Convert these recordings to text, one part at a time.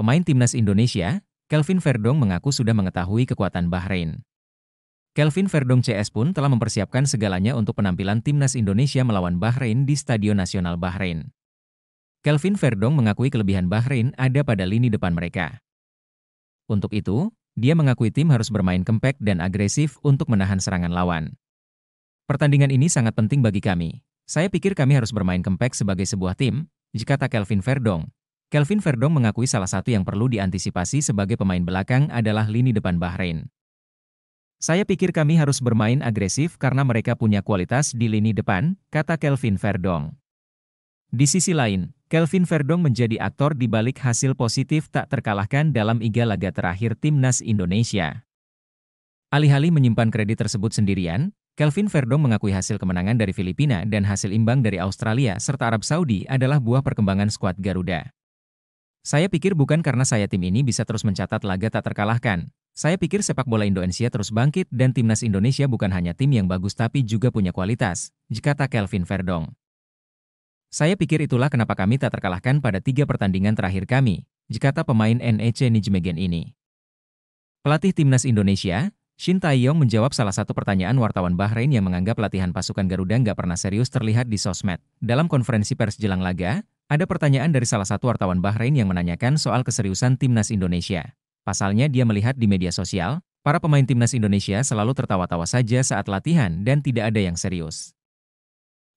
Pemain timnas Indonesia, Kelvin Verdong mengaku sudah mengetahui kekuatan Bahrain. Kelvin Verdong CS pun telah mempersiapkan segalanya untuk penampilan timnas Indonesia melawan Bahrain di Stadion Nasional Bahrain. Kelvin Verdong mengakui kelebihan Bahrain ada pada lini depan mereka. Untuk itu, dia mengakui tim harus bermain kempek dan agresif untuk menahan serangan lawan. Pertandingan ini sangat penting bagi kami. Saya pikir kami harus bermain kempek sebagai sebuah tim, jika tak Kelvin Verdong, Kelvin Verdong mengakui salah satu yang perlu diantisipasi sebagai pemain belakang adalah lini depan Bahrain. Saya pikir kami harus bermain agresif karena mereka punya kualitas di lini depan, kata Kelvin Verdong. Di sisi lain, Kelvin Verdong menjadi aktor di balik hasil positif tak terkalahkan dalam iga laga terakhir Timnas Indonesia. Alih-alih menyimpan kredit tersebut sendirian, Kelvin Verdong mengakui hasil kemenangan dari Filipina dan hasil imbang dari Australia serta Arab Saudi adalah buah perkembangan skuad Garuda. Saya pikir bukan karena saya tim ini bisa terus mencatat laga tak terkalahkan. Saya pikir sepak bola Indonesia terus bangkit dan timnas Indonesia bukan hanya tim yang bagus tapi juga punya kualitas, kata Kelvin Verdong. Saya pikir itulah kenapa kami tak terkalahkan pada tiga pertandingan terakhir kami, kata pemain NEC Nijmegen ini. Pelatih timnas Indonesia, Shin Taeyong menjawab salah satu pertanyaan wartawan Bahrain yang menganggap latihan pasukan Garuda nggak pernah serius terlihat di sosmed. Dalam konferensi pers jelang laga, ada pertanyaan dari salah satu wartawan Bahrain yang menanyakan soal keseriusan timnas Indonesia. Pasalnya dia melihat di media sosial, para pemain timnas Indonesia selalu tertawa-tawa saja saat latihan dan tidak ada yang serius.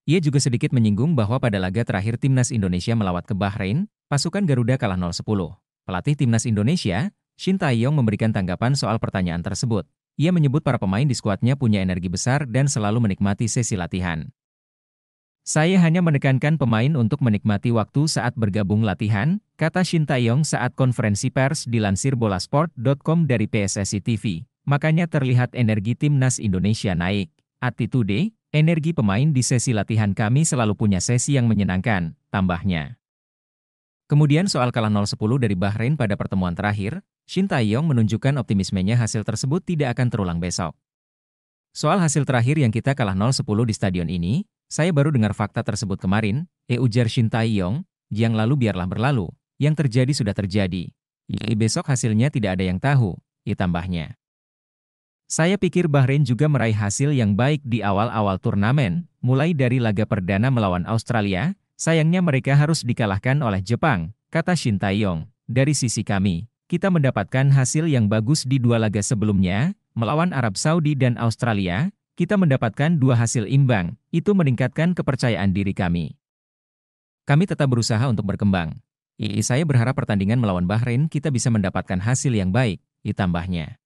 Ia juga sedikit menyinggung bahwa pada laga terakhir timnas Indonesia melawat ke Bahrain, pasukan Garuda kalah 0-10. Pelatih timnas Indonesia, Shin Taeyong memberikan tanggapan soal pertanyaan tersebut. Ia menyebut para pemain di skuadnya punya energi besar dan selalu menikmati sesi latihan. Saya hanya menekankan pemain untuk menikmati waktu saat bergabung latihan, kata Shin Taeyong saat konferensi pers dilansir bolasport.com dari PSSI TV. Makanya terlihat energi timnas Indonesia naik. Attitude, energi pemain di sesi latihan kami selalu punya sesi yang menyenangkan, tambahnya. Kemudian soal kalah 0-10 dari Bahrain pada pertemuan terakhir, Shin Taeyong menunjukkan optimismenya hasil tersebut tidak akan terulang besok. Soal hasil terakhir yang kita kalah 0-10 di stadion ini, saya baru dengar fakta tersebut kemarin, e ujar Shin Tae-yong, yang lalu biarlah berlalu, yang terjadi sudah terjadi. Jadi besok hasilnya tidak ada yang tahu, ditambahnya. tambahnya. Saya pikir Bahrain juga meraih hasil yang baik di awal-awal turnamen, mulai dari laga perdana melawan Australia, sayangnya mereka harus dikalahkan oleh Jepang, kata Shin Tae-yong. Dari sisi kami, kita mendapatkan hasil yang bagus di dua laga sebelumnya, melawan Arab Saudi dan Australia, kita mendapatkan dua hasil imbang, itu meningkatkan kepercayaan diri kami. Kami tetap berusaha untuk berkembang. II iya, saya berharap pertandingan melawan Bahrain kita bisa mendapatkan hasil yang baik, ditambahnya.